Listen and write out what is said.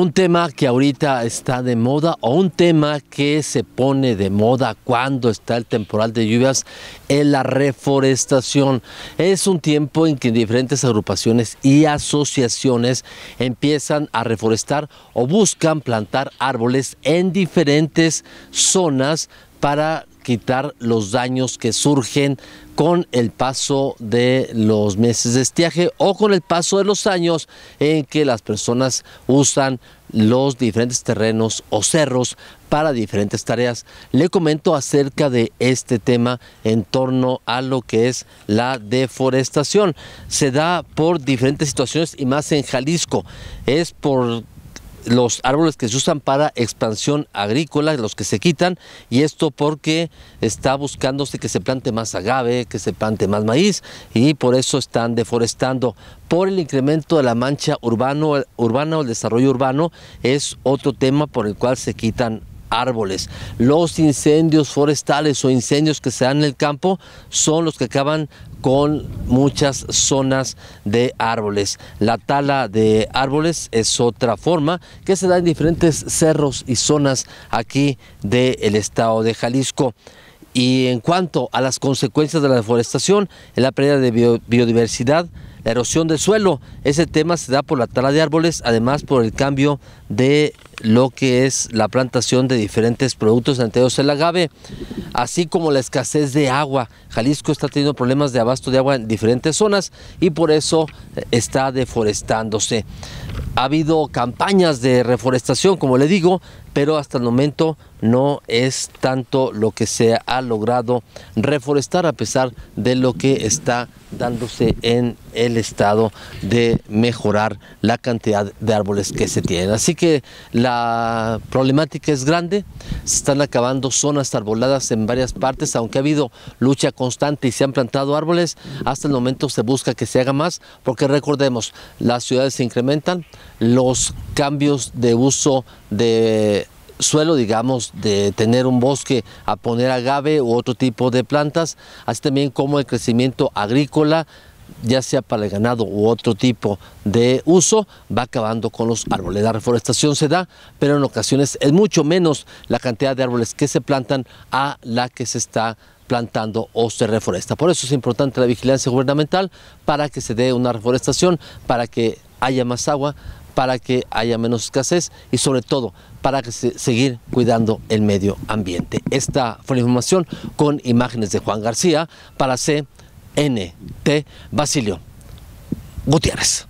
un tema que ahorita está de moda o un tema que se pone de moda cuando está el temporal de lluvias es la reforestación. Es un tiempo en que diferentes agrupaciones y asociaciones empiezan a reforestar o buscan plantar árboles en diferentes zonas para quitar los daños que surgen con el paso de los meses de estiaje o con el paso de los años en que las personas usan los diferentes terrenos o cerros para diferentes tareas. Le comento acerca de este tema en torno a lo que es la deforestación. Se da por diferentes situaciones y más en Jalisco. Es por los árboles que se usan para expansión agrícola, los que se quitan, y esto porque está buscándose que se plante más agave, que se plante más maíz, y por eso están deforestando. Por el incremento de la mancha urbano, urbana o el desarrollo urbano es otro tema por el cual se quitan árboles. Los incendios forestales o incendios que se dan en el campo son los que acaban con muchas zonas de árboles. La tala de árboles es otra forma que se da en diferentes cerros y zonas aquí del estado de Jalisco. Y en cuanto a las consecuencias de la deforestación en la pérdida de biodiversidad, la erosión del suelo, ese tema se da por la tala de árboles, además por el cambio de lo que es la plantación de diferentes productos, ante ellos el agave así como la escasez de agua. Jalisco está teniendo problemas de abasto de agua en diferentes zonas y por eso eh, está deforestándose. Ha habido campañas de reforestación, como le digo, pero hasta el momento no es tanto lo que se ha logrado reforestar a pesar de lo que está dándose en el estado de mejorar la cantidad de árboles que se tienen. Así que la problemática es grande, se están acabando zonas arboladas en varias partes, aunque ha habido lucha constante y se han plantado árboles, hasta el momento se busca que se haga más, porque recordemos, las ciudades se incrementan, los cambios de uso de suelo, digamos, de tener un bosque a poner agave u otro tipo de plantas, así también como el crecimiento agrícola, ya sea para el ganado u otro tipo de uso, va acabando con los árboles. La reforestación se da, pero en ocasiones es mucho menos la cantidad de árboles que se plantan a la que se está plantando o se reforesta. Por eso es importante la vigilancia gubernamental para que se dé una reforestación, para que haya más agua, para que haya menos escasez y sobre todo para que seguir cuidando el medio ambiente. Esta fue la información con imágenes de Juan García para C. NT Basilio Gutiérrez.